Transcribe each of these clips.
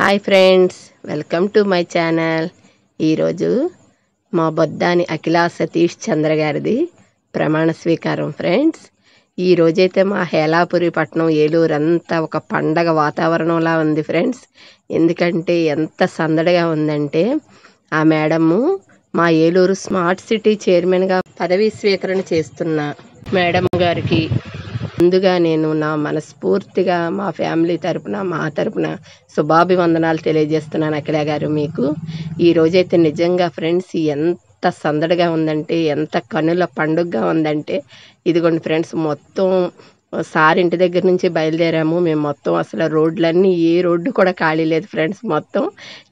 hi friends welcome to my channel ఈరోజు మా బొద్దాని అఖిలా సతీష్ చంద్ర గారిది ప్రమాణ స్వీకారం ఫ్రెండ్స్ ఈ రోజైతే మా హేలాపురి పట్నం ఏలూరు అంతా ఒక పండగ వాతావరణంలా ఉంది ఫ్రెండ్స్ ఎందుకంటే ఎంత సందడిగా ఉందంటే ఆ మేడము మా ఏలూరు స్మార్ట్ సిటీ చైర్మన్గా పదవీ స్వీకరణ చేస్తున్న మేడం గారికి ముందుగా నేను నా మనస్ఫూర్తిగా మా ఫ్యామిలీ తరపున మా తరపున శుభాభివందనాలు తెలియజేస్తున్నాను అఖిల గారు మీకు ఈ రోజైతే నిజంగా ఫ్రెండ్స్ ఎంత సందడిగా ఉందంటే ఎంత కనుల పండుగగా ఉందంటే ఇదిగోండి ఫ్రెండ్స్ మొత్తం సార్ ఇంటి దగ్గర నుంచి బయలుదేరాము మేము మొత్తం అసలు రోడ్లన్నీ ఏ రోడ్డు కూడా ఖాళీ లేదు ఫ్రెండ్స్ మొత్తం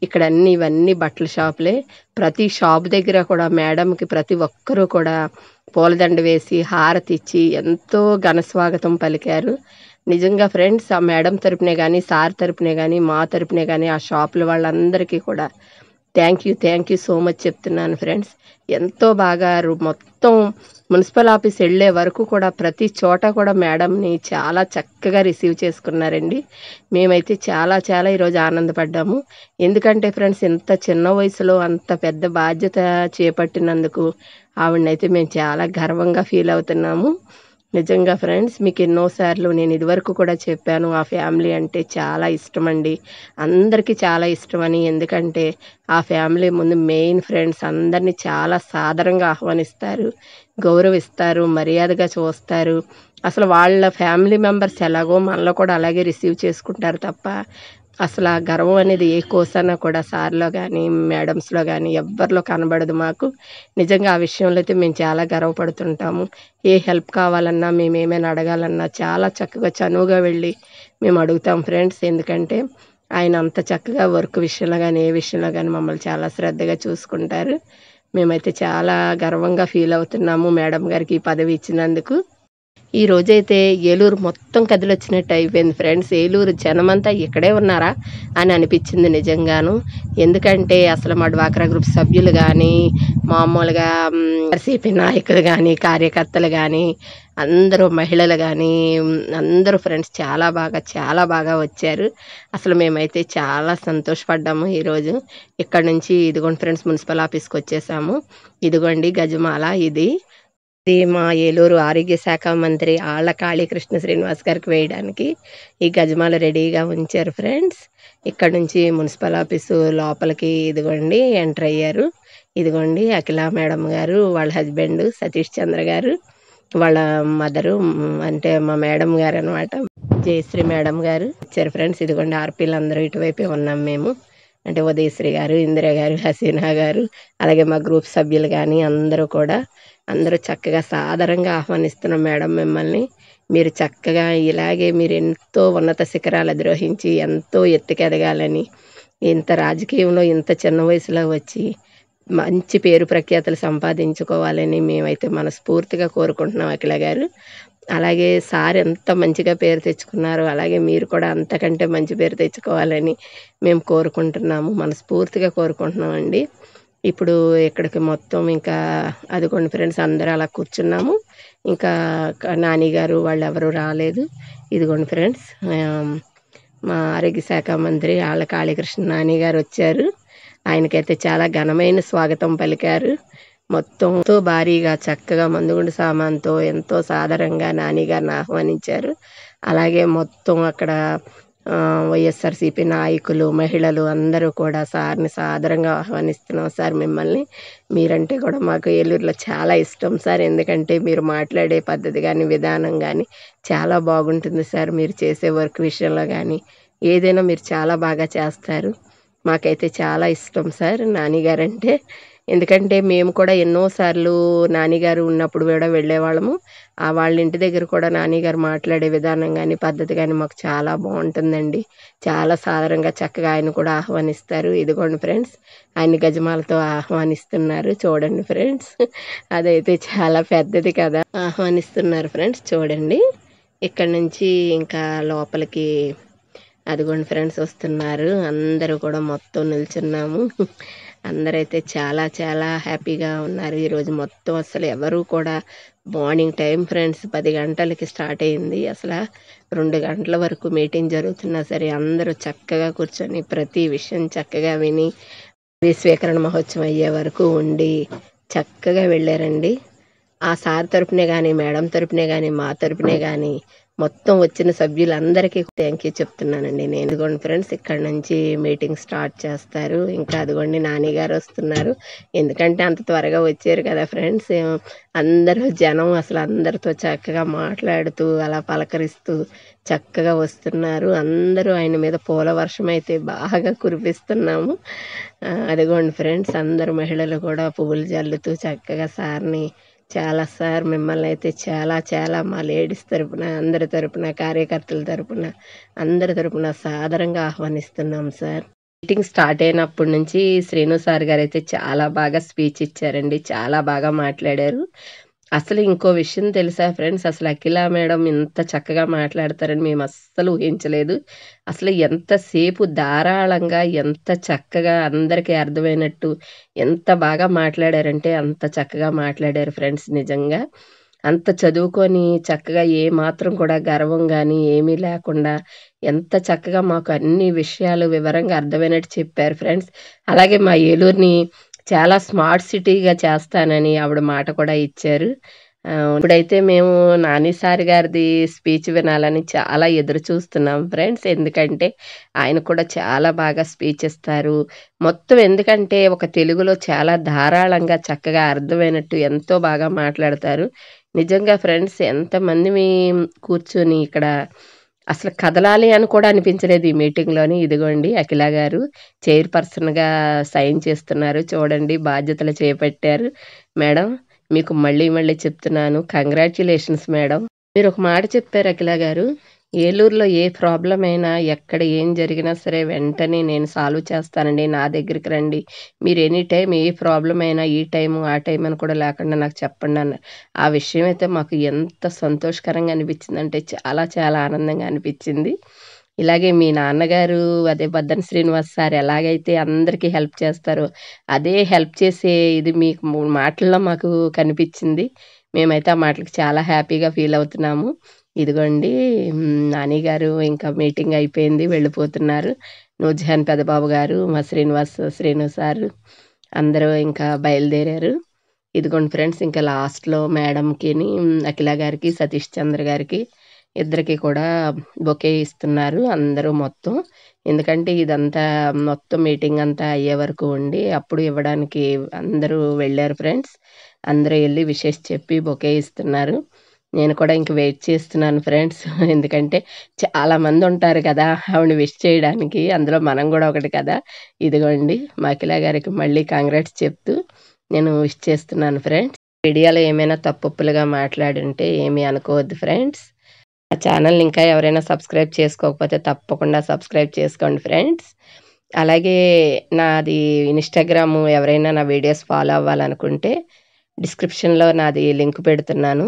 ఇక్కడ అన్ని ఇవన్నీ బట్టల షాపులే ప్రతి షాప్ దగ్గర కూడా మేడంకి ప్రతి ఒక్కరూ కూడా పూలదండ వేసి హారతి ఇచ్చి ఎంతో ఘనస్వాగతం పలికారు నిజంగా ఫ్రెండ్స్ ఆ మేడం తరపునే కానీ సార్ తరపునే కానీ మా తరపునే కానీ ఆ షాపుల వాళ్ళందరికీ కూడా thank you thank you so much చెప్తున్నాను ఫ్రెండ్స్ ఎంతో బాగా మొత్తం మున్సిపల్ ఆఫీస్ వెళ్ళే వరకు కూడా ప్రతి చోట కూడా మేడంని చాలా చక్కగా రిసీవ్ చేసుకున్నారండి మేమైతే చాలా చాలా ఈరోజు ఆనందపడ్డాము ఎందుకంటే ఫ్రెండ్స్ ఇంత చిన్న వయసులో అంత పెద్ద బాధ్యత చేపట్టినందుకు ఆవిడనైతే మేము చాలా గర్వంగా ఫీల్ అవుతున్నాము నిజంగా ఫ్రెండ్స్ మీకు ఎన్నోసార్లు నేను ఇదివరకు కూడా చెప్పాను ఆ ఫ్యామిలీ అంటే చాలా ఇష్టం అండి అందరికీ చాలా ఇష్టం అని ఎందుకంటే ఆ ఫ్యామిలీ ముందు మెయిన్ ఫ్రెండ్స్ అందరినీ చాలా సాధారణంగా ఆహ్వానిస్తారు గౌరవిస్తారు మర్యాదగా చూస్తారు అసలు వాళ్ళ ఫ్యామిలీ మెంబర్స్ ఎలాగో మనలో కూడా అలాగే రిసీవ్ చేసుకుంటారు తప్ప అసలు ఆ గర్వం అనేది ఏ కోసన్నా కూడా సార్లో కానీ మేడమ్స్లో కానీ ఎవ్వరిలో కనబడదు మాకు నిజంగా ఆ విషయంలో అయితే మేము చాలా గర్వపడుతుంటాము ఏ హెల్ప్ కావాలన్నా మేము ఏమైనా అడగాలన్నా చాలా చక్కగా చనువుగా వెళ్ళి మేము అడుగుతాం ఫ్రెండ్స్ ఎందుకంటే ఆయన అంత చక్కగా వర్క్ విషయంలో కానీ ఏ విషయంలో కానీ మమ్మల్ని చాలా శ్రద్ధగా చూసుకుంటారు మేమైతే చాలా గర్వంగా ఫీల్ అవుతున్నాము మేడం గారికి ఈ పదవి ఇచ్చినందుకు ఈ రోజైతే ఏలూరు మొత్తం కదిలొచ్చినట్టు అయిపోయింది ఫ్రెండ్స్ ఏలూరు జనమంతా ఇక్కడే ఉన్నారా అని అనిపించింది నిజంగాను ఎందుకంటే అసలు మా డ్వాక్రా గ్రూప్ సభ్యులు కానీ మామూలుగా ఆర్సీపీ నాయకులు కానీ కార్యకర్తలు కానీ అందరూ మహిళలు కానీ అందరూ ఫ్రెండ్స్ చాలా బాగా చాలా బాగా వచ్చారు అసలు మేమైతే చాలా సంతోషపడ్డాము ఈరోజు ఇక్కడ నుంచి ఇదిగోండి ఫ్రెండ్స్ మున్సిపల్ ఆఫీస్కి వచ్చేసాము ఇదిగోండి గజమాల ఇది ఇది మా ఏలూరు ఆరోగ్య శాఖ మంత్రి ఆళ్ళ కృష్ణ శ్రీనివాస్ గారికి వేయడానికి ఈ గజమాలు రెడీగా ఉంచారు ఫ్రెండ్స్ ఇక్కడ నుంచి మున్సిపల్ ఆఫీసు లోపలికి ఇదిగోండి ఎంటర్ అయ్యారు ఇదిగోండి అఖిల మేడం గారు వాళ్ళ హస్బెండ్ సతీష్ చంద్ర గారు వాళ్ళ మదరు అంటే మా మేడం గారు అనమాట జయశ్రీ మేడం గారు ఇచ్చారు ఫ్రెండ్స్ ఇదిగోండి ఆర్పీలు అందరూ ఇటువైపే ఉన్నాం మేము అంటే ఉదయశ్రీ గారు ఇందిరా గారు హసీనా గారు అలాగే మా గ్రూప్ సభ్యులు కానీ అందరూ కూడా అందరూ చక్కగా సాదరంగా ఆహ్వానిస్తున్నాం మేడం మిమ్మల్ని మీరు చక్కగా ఇలాగే మీరు ఎంతో ఉన్నత శిఖరాలు అధిరోహించి ఎంతో ఎత్తుకెదగాలని ఇంత రాజకీయంలో ఇంత చిన్న వయసులో వచ్చి మంచి పేరు ప్రఖ్యాతలు సంపాదించుకోవాలని మేమైతే మనస్ఫూర్తిగా కోరుకుంటున్నాం అఖిల గారు అలాగే సార్ ఎంత మంచిగా పేరు తెచ్చుకున్నారు అలాగే మీరు కూడా అంతకంటే మంచి పేరు తెచ్చుకోవాలని మేము కోరుకుంటున్నాము మనస్ఫూర్తిగా కోరుకుంటున్నామండి ఇప్పుడు ఇక్కడికి మొత్తం ఇంకా అదిగోండి ఫ్రెండ్స్ అందరూ అలా కూర్చున్నాము ఇంకా నానిగారు వాళ్ళు ఎవరు రాలేదు ఇదిగోండి ఫ్రెండ్స్ మా ఆరోగ్య శాఖ మంత్రి ఆళ్ళ కాళీకృష్ణ నాని గారు వచ్చారు ఆయనకైతే చాలా ఘనమైన స్వాగతం పలికారు మొత్తంతో భారీగా చక్కగా మందుగుండు సామాన్తో ఎంతో సాదరంగా నానిగారిని ఆహ్వానించారు అలాగే మొత్తం అక్కడ వైఎస్ఆర్సీపీ నాయకులు మహిళలు అందరూ కూడా సార్ని సాదరంగా ఆహ్వానిస్తున్నాం సార్ మిమ్మల్ని మీరంటే కూడా మాకు ఏలూరులో చాలా ఇష్టం సార్ ఎందుకంటే మీరు మాట్లాడే పద్ధతి కానీ విధానం కానీ చాలా బాగుంటుంది సార్ మీరు చేసే వర్క్ విషయంలో కానీ ఏదైనా మీరు చాలా బాగా చేస్తారు మాకైతే చాలా ఇష్టం సార్ అంటే ఎందుకంటే మేము కూడా ఎన్నోసార్లు నానిగారు ఉన్నప్పుడు కూడా వెళ్ళేవాళ్ళము ఆ వాళ్ళ ఇంటి దగ్గర కూడా నానిగారు మాట్లాడే విధానం కానీ పద్ధతి కానీ మాకు చాలా బాగుంటుందండి చాలా సాధారణంగా చక్కగా ఆయన కూడా ఆహ్వానిస్తారు ఇదిగోండి ఫ్రెండ్స్ ఆయన గజమాలతో ఆహ్వానిస్తున్నారు చూడండి ఫ్రెండ్స్ అదైతే చాలా పెద్దది కదా ఆహ్వానిస్తున్నారు ఫ్రెండ్స్ చూడండి ఇక్కడ నుంచి ఇంకా లోపలికి అదిగోండి ఫ్రెండ్స్ వస్తున్నారు అందరూ కూడా మొత్తం నిల్చున్నాము అందరైతే చాలా చాలా హ్యాపీగా ఉన్నారు ఈరోజు మొత్తం అసలు ఎవరు కూడా మార్నింగ్ టైం ఫ్రెండ్స్ పది గంటలకి స్టార్ట్ అయింది అసలు రెండు గంటల వరకు మీటింగ్ జరుగుతున్నా సరే అందరూ చక్కగా కూర్చొని ప్రతి విషయం చక్కగా విని స్వీకరణ మహోత్సవం అయ్యే వరకు ఉండి చక్కగా వెళ్ళారండి ఆ సార్ తరపునే కానీ మేడం తరపునే కానీ మా తరపునే కానీ మొత్తం వచ్చిన సభ్యులందరికీ థ్యాంక్ యూ చెప్తున్నానండి నేను ఇదిగోండి ఫ్రెండ్స్ ఇక్కడ నుంచి మీటింగ్ స్టార్ట్ చేస్తారు ఇంకా అదిగోండి గారు వస్తున్నారు ఎందుకంటే అంత త్వరగా వచ్చారు కదా ఫ్రెండ్స్ అందరూ జనం అసలు అందరితో చక్కగా మాట్లాడుతూ అలా పలకరిస్తూ చక్కగా వస్తున్నారు అందరూ ఆయన మీద పూల వర్షం అయితే బాగా కురిపిస్తున్నాము అదిగోండి ఫ్రెండ్స్ అందరు మహిళలు కూడా పువ్వులు జల్లుతూ చక్కగా సార్ని చాలా సార్ మిమ్మల్ని అయితే చాలా చాలా మా లేడీస్ తరపున అందరి తరపున కార్యకర్తల తరపున అందరి తరపున సాదరంగా ఆహ్వానిస్తున్నాం సార్ మీటింగ్ స్టార్ట్ అయినప్పటి నుంచి శ్రీను సార్ గారు అయితే చాలా బాగా స్పీచ్ ఇచ్చారండి చాలా బాగా మాట్లాడారు అసలు ఇంకో విషయం తెలుసా ఫ్రెండ్స్ అసలు అఖిల మేడం ఇంత చక్కగా మాట్లాడతారని మేము అస్సలు ఊహించలేదు అసలు ఎంతసేపు ధారాళంగా ఎంత చక్కగా అందరికీ అర్థమైనట్టు ఎంత బాగా మాట్లాడారంటే అంత చక్కగా మాట్లాడారు ఫ్రెండ్స్ నిజంగా అంత చదువుకొని చక్కగా ఏ మాత్రం కూడా గర్వం కానీ ఏమీ లేకుండా ఎంత చక్కగా మాకు అన్ని విషయాలు వివరంగా అర్థమైనట్టు చెప్పారు ఫ్రెండ్స్ అలాగే మా ఏలూరుని చాలా స్మార్ట్ సిటీగా చేస్తానని ఆవిడ మాట కూడా ఇచ్చారు ఇప్పుడైతే మేము నాని సార్ గారిది స్పీచ్ వినాలని చాలా ఎదురు చూస్తున్నాం ఫ్రెండ్స్ ఎందుకంటే ఆయన కూడా చాలా బాగా స్పీచ్ ఇస్తారు మొత్తం ఎందుకంటే ఒక తెలుగులో చాలా ధారాళంగా చక్కగా అర్థమైనట్టు ఎంతో బాగా మాట్లాడతారు నిజంగా ఫ్రెండ్స్ ఎంతమంది కూర్చొని ఇక్కడ అసలు కదలాలి అని కూడా అనిపించలేదు ఈ మీటింగ్లోని ఇదిగోండి అఖిల గారు చైర్పర్సన్గా సైన్ చేస్తున్నారు చూడండి బాధ్యతలు చేపట్టారు మేడం మీకు మళ్ళీ మళ్ళీ చెప్తున్నాను కంగ్రాచ్యులేషన్స్ మేడం మీరు ఒక మాట చెప్పారు అఖిల గారు ఏలూరులో ఏ ప్రాబ్లం అయినా ఎక్కడ ఏం జరిగినా సరే వెంటనే నేను సాల్వ్ చేస్తానండి నా దగ్గరికి రండి మీరు ఎనీ టైం ఏ ప్రాబ్లం అయినా ఈ టైము ఆ టైం అని కూడా లేకుండా నాకు చెప్పండి అన్న ఆ విషయం అయితే మాకు ఎంత సంతోషకరంగా అనిపించింది అంటే చాలా చాలా ఆనందంగా అనిపించింది ఇలాగే మీ నాన్నగారు అదే బద్దన్ శ్రీనివాస్ సార్ ఎలాగైతే అందరికీ హెల్ప్ చేస్తారో అదే హెల్ప్ చేసే ఇది మీకు మాటల్లో మాకు కనిపించింది మేమైతే ఆ మాటలకు చాలా హ్యాపీగా ఫీల్ అవుతున్నాము ఇదిగోండి గారు ఇంకా మీటింగ్ అయిపోయింది వెళ్ళిపోతున్నారు నూర్జహాన్ పెదబాబు గారు మా శ్రీనివాస్ శ్రీను సారు అందరూ ఇంకా బయలుదేరారు ఇదిగోండి ఫ్రెండ్స్ ఇంకా లాస్ట్లో మేడంకిని అఖిల గారికి సతీష్ చంద్ర గారికి ఇద్దరికి కూడా బొకే ఇస్తున్నారు అందరూ మొత్తం ఎందుకంటే ఇదంతా మొత్తం మీటింగ్ అంతా అయ్యే వరకు ఉండి అప్పుడు ఇవ్వడానికి అందరూ వెళ్ళారు ఫ్రెండ్స్ అందరూ వెళ్ళి విషెస్ చెప్పి బొకే ఇస్తున్నారు నేను కూడా ఇంక వెయిట్ చేస్తున్నాను ఫ్రెండ్స్ ఎందుకంటే చాలామంది ఉంటారు కదా ఆవిడ విష్ చేయడానికి అందులో మనం కూడా ఒకటి కదా ఇదిగోండి మాకిలా గారికి మళ్ళీ కాంగ్రాట్స్ చెప్తూ నేను విష్ చేస్తున్నాను ఫ్రెండ్స్ వీడియోలో ఏమైనా తప్పులుగా మాట్లాడుంటే ఏమీ అనుకోవద్దు ఫ్రెండ్స్ ఆ ఛానల్ ఇంకా ఎవరైనా సబ్స్క్రైబ్ చేసుకోకపోతే తప్పకుండా సబ్స్క్రైబ్ చేసుకోండి ఫ్రెండ్స్ అలాగే నాది ఇన్స్టాగ్రాము ఎవరైనా నా వీడియోస్ ఫాలో అవ్వాలనుకుంటే డిస్క్రిప్షన్లో నాది లింక్ పెడుతున్నాను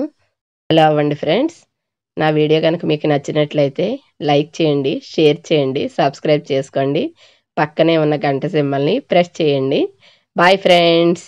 హలో అవ్వండి ఫ్రెండ్స్ నా వీడియో కనుక మీకు నచ్చినట్లయితే లైక్ చేయండి షేర్ చేయండి సబ్స్క్రైబ్ చేసుకోండి పక్కనే ఉన్న గంట సింబల్ని ప్రెస్ చేయండి బాయ్ ఫ్రెండ్స్